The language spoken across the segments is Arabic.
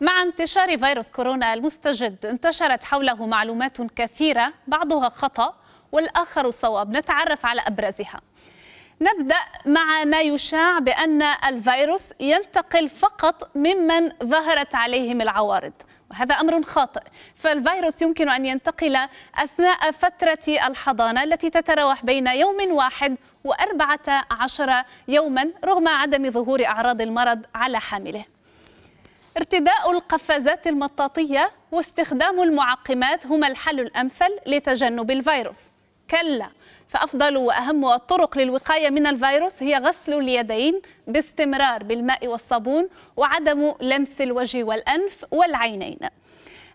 مع انتشار فيروس كورونا المستجد انتشرت حوله معلومات كثيرة بعضها خطأ والآخر صواب نتعرف على أبرزها نبدأ مع ما يشاع بأن الفيروس ينتقل فقط ممن ظهرت عليهم العوارض وهذا أمر خاطئ فالفيروس يمكن أن ينتقل أثناء فترة الحضانة التي تتراوح بين يوم واحد وأربعة عشر يوما رغم عدم ظهور أعراض المرض على حامله ارتداء القفازات المطاطية واستخدام المعقمات هما الحل الأمثل لتجنب الفيروس كلا فأفضل وأهم الطرق للوقاية من الفيروس هي غسل اليدين باستمرار بالماء والصابون وعدم لمس الوجه والأنف والعينين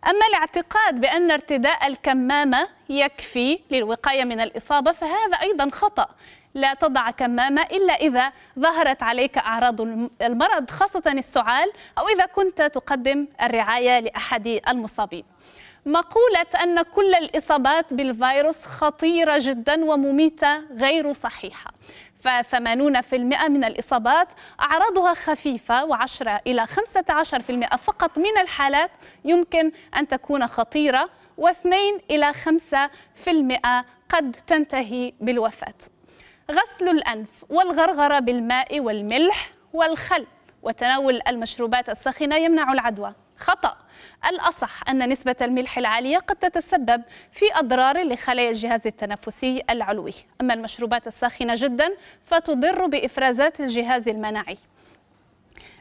أما الاعتقاد بأن ارتداء الكمامة يكفي للوقاية من الإصابة فهذا أيضا خطأ لا تضع كمامة إلا إذا ظهرت عليك أعراض المرض خاصة السعال أو إذا كنت تقدم الرعاية لأحد المصابين مقولة أن كل الإصابات بالفيروس خطيرة جدا ومميتة غير صحيحة ف80% من الإصابات أعراضها خفيفة و10 إلى 15% فقط من الحالات يمكن أن تكون خطيرة و2 إلى 5% قد تنتهي بالوفاة غسل الأنف والغرغرة بالماء والملح والخل وتناول المشروبات الساخنة يمنع العدوى خطأ الأصح أن نسبة الملح العالية قد تتسبب في أضرار لخلايا الجهاز التنفسي العلوي أما المشروبات الساخنة جدا فتضر بإفرازات الجهاز المناعي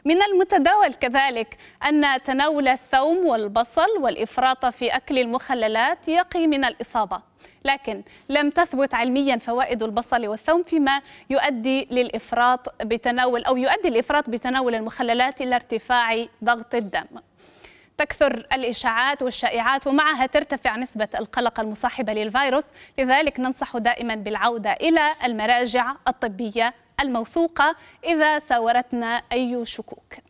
من المتداول كذلك أن تناول الثوم والبصل والإفراط في أكل المخللات يقي من الإصابة لكن لم تثبت علميا فوائد البصل والثوم فيما يؤدي للإفراط بتناول أو يؤدي الإفراط بتناول المخللات إلى ارتفاع ضغط الدم تكثر الإشاعات والشائعات ومعها ترتفع نسبة القلق المصاحبة للفيروس لذلك ننصح دائما بالعودة إلى المراجع الطبية الموثوقة إذا ساورتنا أي شكوك